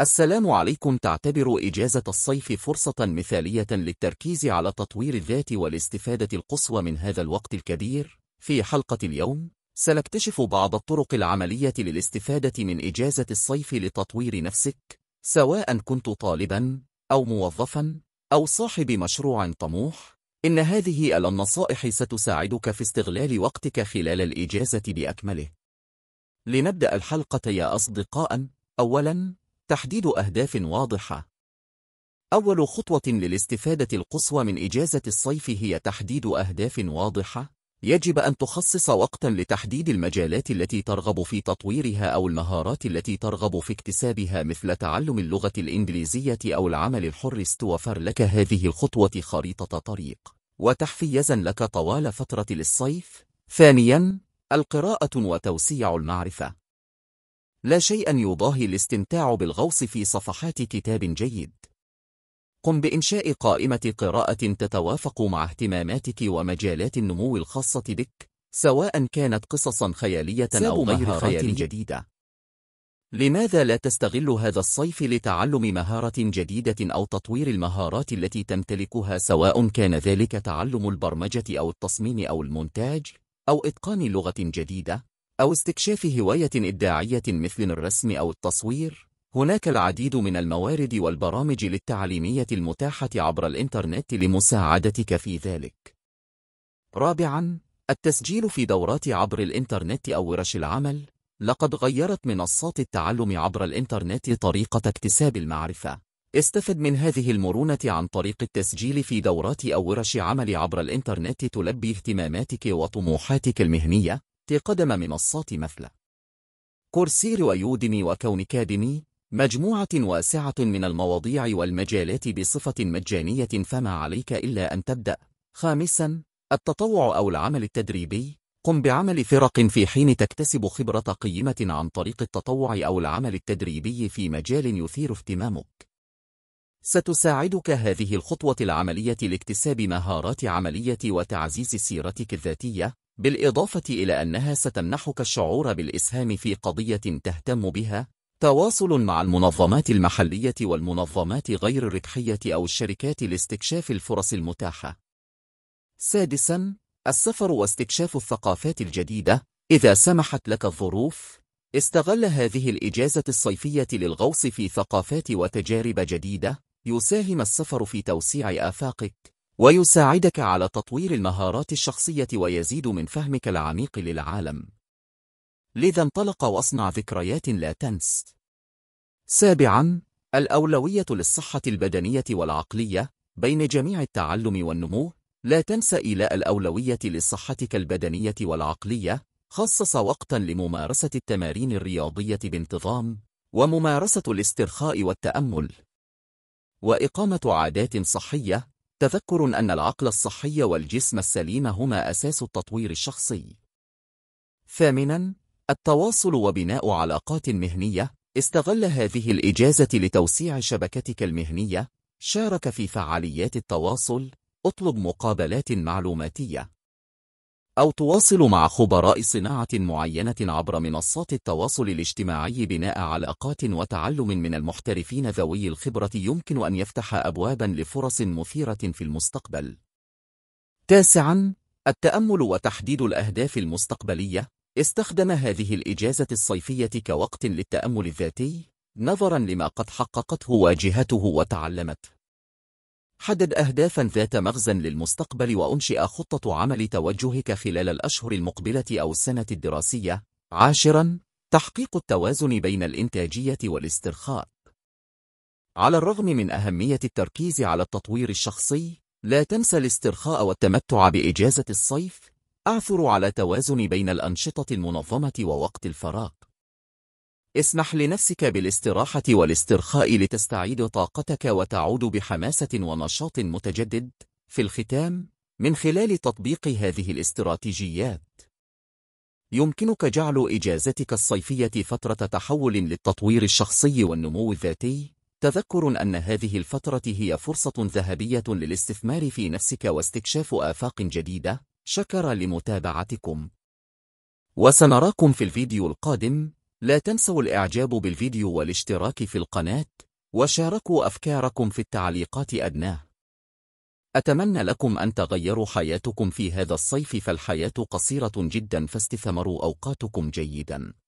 السلام عليكم تعتبر إجازة الصيف فرصة مثالية للتركيز على تطوير الذات والاستفادة القصوى من هذا الوقت الكبير. في حلقة اليوم، سنكتشف بعض الطرق العملية للاستفادة من إجازة الصيف لتطوير نفسك، سواء كنت طالباً أو موظفاً أو صاحب مشروع طموح. إن هذه النصائح ستساعدك في استغلال وقتك خلال الإجازة بأكمله. لنبدأ الحلقة يا أصدقاء، أولاً، تحديد أهداف واضحة أول خطوة للاستفادة القصوى من إجازة الصيف هي تحديد أهداف واضحة يجب أن تخصص وقتا لتحديد المجالات التي ترغب في تطويرها أو المهارات التي ترغب في اكتسابها مثل تعلم اللغة الإنجليزية أو العمل الحر استوفر لك هذه الخطوة خريطة طريق وتحفيزا لك طوال فترة الصيف ثانيا القراءة وتوسيع المعرفة لا شيء يضاهي الاستمتاع بالغوص في صفحات كتاب جيد قم بإنشاء قائمة قراءة تتوافق مع اهتماماتك ومجالات النمو الخاصة بك سواء كانت قصصا خيالية أو غير خيالية جديدة لماذا لا تستغل هذا الصيف لتعلم مهارة جديدة أو تطوير المهارات التي تمتلكها سواء كان ذلك تعلم البرمجة أو التصميم أو المونتاج أو إتقان لغة جديدة؟ أو استكشاف هواية إبداعية مثل الرسم أو التصوير هناك العديد من الموارد والبرامج للتعليمية المتاحة عبر الإنترنت لمساعدتك في ذلك رابعاً التسجيل في دورات عبر الإنترنت أو ورش العمل لقد غيرت منصات التعلم عبر الإنترنت طريقة اكتساب المعرفة استفد من هذه المرونة عن طريق التسجيل في دورات أو ورش عمل عبر الإنترنت تلبي اهتماماتك وطموحاتك المهنية قدم منصات مثلى كورسير ويودمي وكون كادمي مجموعة واسعة من المواضيع والمجالات بصفة مجانية فما عليك إلا أن تبدأ خامسا التطوع أو العمل التدريبي قم بعمل فرق في حين تكتسب خبرة قيمة عن طريق التطوع أو العمل التدريبي في مجال يثير اهتمامك ستساعدك هذه الخطوة العملية لاكتساب مهارات عملية وتعزيز سيرتك الذاتية بالإضافة إلى أنها ستمنحك الشعور بالإسهام في قضية تهتم بها تواصل مع المنظمات المحلية والمنظمات غير الربحية أو الشركات لاستكشاف الفرص المتاحة سادساً السفر واستكشاف الثقافات الجديدة إذا سمحت لك الظروف استغل هذه الإجازة الصيفية للغوص في ثقافات وتجارب جديدة يساهم السفر في توسيع آفاقك ويساعدك على تطوير المهارات الشخصية ويزيد من فهمك العميق للعالم لذا انطلق واصنع ذكريات لا تنس سابعاً الأولوية للصحة البدنية والعقلية بين جميع التعلم والنمو لا تنس إيلاء الأولوية لصحتك البدنية والعقلية خصص وقتا لممارسة التمارين الرياضية بانتظام وممارسة الاسترخاء والتأمل وإقامة عادات صحية تذكر أن العقل الصحي والجسم السليم هما أساس التطوير الشخصي. ثامناً التواصل وبناء علاقات مهنية استغل هذه الإجازة لتوسيع شبكتك المهنية شارك في فعاليات التواصل اطلب مقابلات معلوماتية أو تواصل مع خبراء صناعة معينة عبر منصات التواصل الاجتماعي بناء علاقات وتعلم من المحترفين ذوي الخبرة يمكن أن يفتح أبوابا لفرص مثيرة في المستقبل. تاسعاً التأمل وتحديد الأهداف المستقبلية استخدم هذه الإجازة الصيفية كوقت للتأمل الذاتي نظراً لما قد حققته واجهته وتعلمته حدد أهدافا ذات مغزى للمستقبل وأنشئ خطة عمل توجهك خلال الأشهر المقبلة أو السنة الدراسية. عاشرا تحقيق التوازن بين الإنتاجية والاسترخاء على الرغم من أهمية التركيز على التطوير الشخصي، لا تنسى الاسترخاء والتمتع بإجازة الصيف. أعثر على توازن بين الأنشطة المنظمة ووقت الفراغ. اسمح لنفسك بالاستراحة والاسترخاء لتستعيد طاقتك وتعود بحماسة ونشاط متجدد في الختام من خلال تطبيق هذه الاستراتيجيات يمكنك جعل إجازتك الصيفية فترة تحول للتطوير الشخصي والنمو الذاتي تذكر أن هذه الفترة هي فرصة ذهبية للاستثمار في نفسك واستكشاف آفاق جديدة شكرا لمتابعتكم وسنراكم في الفيديو القادم لا تنسوا الإعجاب بالفيديو والاشتراك في القناة وشاركوا أفكاركم في التعليقات أدناه أتمنى لكم أن تغيروا حياتكم في هذا الصيف فالحياة قصيرة جدا فاستثمروا أوقاتكم جيدا